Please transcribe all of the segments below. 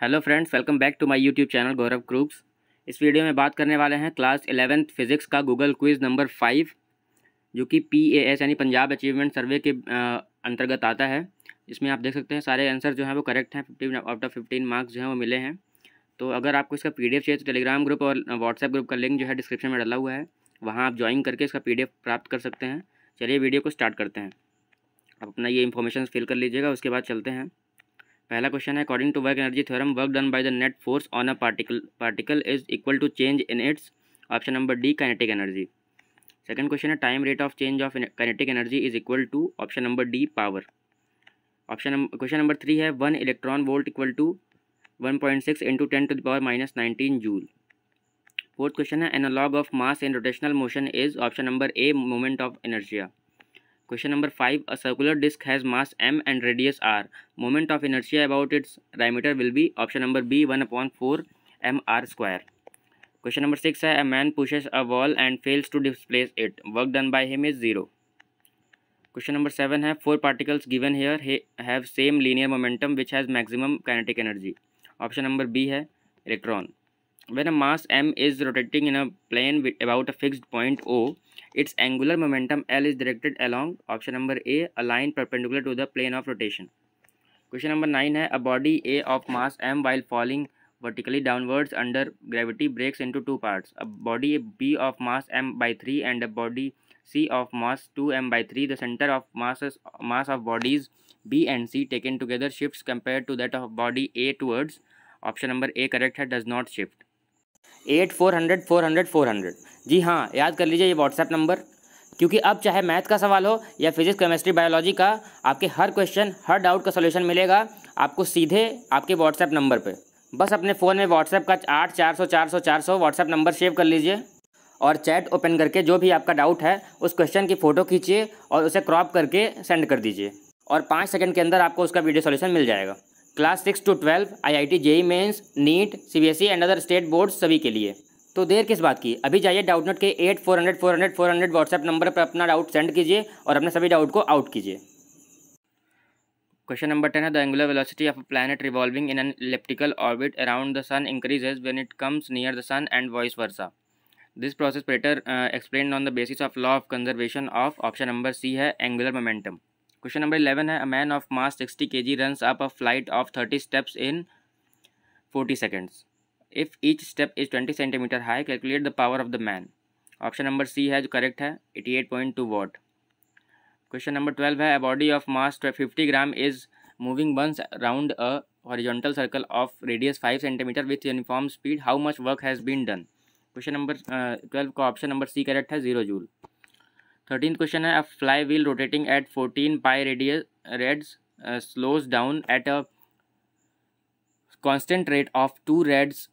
hello friends welcome back to my YouTube channel Gaurav Crooks इस video में बात करने वाले हैं क्लास एलेवेंथ फिजिक्स का गूगल क्विज़ नंबर फाइव जो कि पी ए एस यानी पंजाब अचीवमेंट सर्वे के अंतर्गत आता है इसमें आप देख सकते हैं सारे आंसर जो हैं वो करेक्ट हैं fifteen out of fifteen marks जो हैं वो मिले हैं तो अगर आपको इसका पी चाहिए तो टेलीग्राम ग्रुप और व्हाट्सएप ग्रुप का लिंक जो है डिस्क्रिप्शन में डला हुआ है वहाँ आप ज्वाइन करके इसका पी प्राप्त कर सकते हैं चलिए वीडियो को स्टार्ट करते हैं आप अपना ये इन्फॉर्मेशन फिल कर लीजिएगा उसके बाद चलते हैं पहला क्वेश्चन है according to work energy theorem work done by the net force on a particle particle is equal to change in its option number D kinetic energy second question है time rate of change of kinetic energy is equal to option number D power option question number three है one electron volt equal to one point six into ten to the power minus nineteen joule fourth question है analog of mass in rotational motion is option number A moment of inertia question number five a circular disc has mass M and radius R moment of inertia about its diameter will be option number B one point four M R square question number six है a man pushes a wall and fails to displace it work done by him is zero question number seven है four particles given here have same linear momentum which has maximum kinetic energy option number B है electron when a mass m is rotating in a plane with about a fixed point o its angular momentum l is directed along option number a a line perpendicular to the plane of rotation question number 9 hai a body a of mass m while falling vertically downwards under gravity breaks into two parts a body b of mass m by 3 and a body c of mass 2m by 3 the center of masses mass of bodies b and c taken together shifts compared to that of body a towards option number a correct does not shift eight four hundred four hundred four hundred जी हाँ याद कर लीजिए ये WhatsApp number क्योंकि अब चाहे math का सवाल हो या फिजिक्स केमिस्ट्री बायोलॉजी का आपके हर क्वेश्चन हर डाउट का सोल्यूशन मिलेगा आपको सीधे आपके व्हाट्सएप नंबर पर बस अपने फ़ोन में व्हाट्सएप का आठ चार सौ चार सौ चार सौ व्हाट्सएप नंबर सेव कर लीजिए और चैट ओपन करके जो भी आपका डाउट है उस क्वेश्चन की फ़ोटो खींचिए और उसे क्रॉप करके सेंड कर दीजिए और पाँच सेकंड के अंदर आपको उसका वीडियो सॉल्यूशन मिल जाएगा class six to twelve I I T JEE mains NEET C B S E and other state board सभी के लिए तो देर किस बात की अभी जाइए डाउट नोट के eight four hundred four hundred four hundred WhatsApp number पर अपना डाउट सेंड कीजिए और अपने सभी डाउट को आउट कीजिए क्वेश्चन नंबर टेन है the angular velocity of a planet revolving in an elliptical orbit around the sun increases when it comes near the sun and vice versa this process better explain on the basis of law of conservation of option number C है angular momentum question number eleven है a man of mass sixty K G run up a flight of thirty steps in forty seconds if each step is twenty centimetre high calculate the power of the man option number C है जो correct है eighty eight point two watt question number twelve है a body of mass fifty gram is moving once around a horizontal circle of radius five centimetre with uniform speed how much work has been done question number twelve का option number C correct है zero joule thirteen question है अ flywheel rotating at fourteen pi radius rads slows down at a constant rate of two rads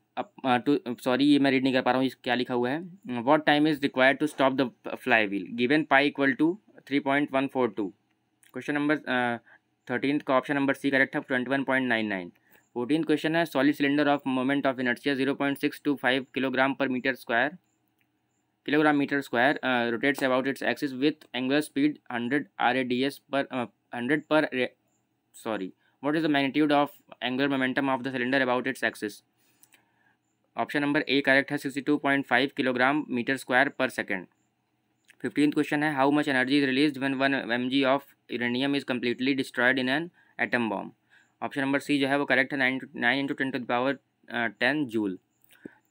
two sorry ये मैं read नहीं कर पा रहा हूँ क्या लिखा हुआ है what time is require to stop the flywheel given pi equal to three point one four two question number thirteen का ऑप्शन नंबर सी करेक्ट है twenty one point nine nine fourteen question है solid cylinder of moment of inertia zero point six two five kilogram per metre square kilogram metre square rotates about its axis with angular speed hundred R A D S पर hundred per sorry what is the magnitude of angular momentum of the cylinder about its axis option number A correct है sixty two point five kilogram metre square per second fifteen question है how much energy is release one one M G of uranium is completely destroyed in an atom bomb option number C जो है वो correct है nine into ten power ten joule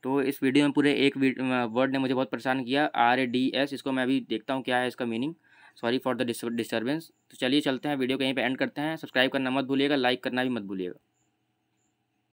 तो इस video में पूरे एक वर्ड ने मुझे बहुत परेशान किया आर ए डी एस इसको मैं अभी देखता हूँ क्या है इसका meaning sorry for the disturbance तो चलिए चलते हैं वीडियो कहीं पे एंड करते हैं सब्सक्राइब करना मत भूलिएगा लाइक करना भी मत भूलिएगा